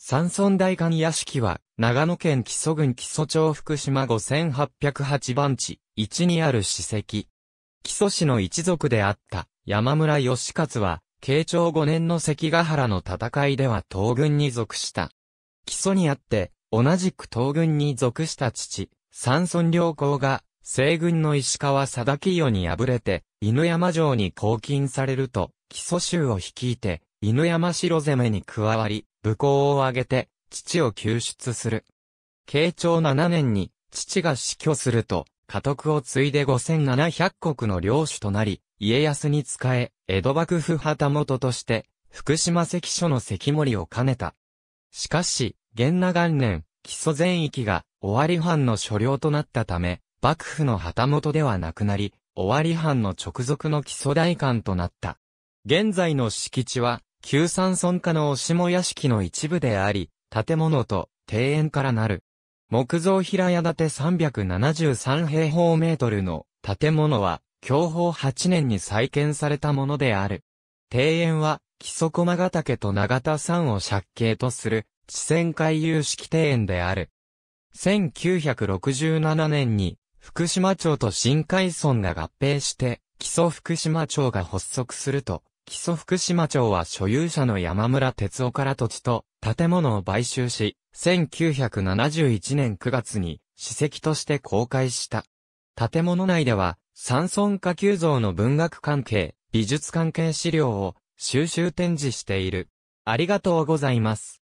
山村大官屋敷は、長野県木曽郡木曽町福島5808番地、1にある史跡。木曽氏の一族であった山村義勝は、慶長5年の関ヶ原の戦いでは東軍に属した。木曽にあって、同じく東軍に属した父、山村良公が、西軍の石川貞清に敗れて、犬山城に拘禁されると、木曽州を率いて、犬山城攻めに加わり、武功を挙げて、父を救出する。慶長7年に、父が死去すると、家督を継いで5700国の領主となり、家康に仕え、江戸幕府旗本として、福島関所の関森を兼ねた。しかし、源那元年、基礎全域が、尾張藩の所領となったため、幕府の旗本ではなくなり、尾張藩の直属の基礎大官となった。現在の敷地は、旧山村下の押下屋敷の一部であり、建物と庭園からなる。木造平屋建て373平方メートルの建物は、享保8年に再建されたものである。庭園は、木曽駒ヶ岳と長田山を借景とする、地線回遊式庭園である。1967年に、福島町と新海村が合併して、木曽福島町が発足すると、木曽福島町は所有者の山村哲夫から土地と建物を買収し、1971年9月に史跡として公開した。建物内では、山村下級像の文学関係、美術関係資料を収集展示している。ありがとうございます。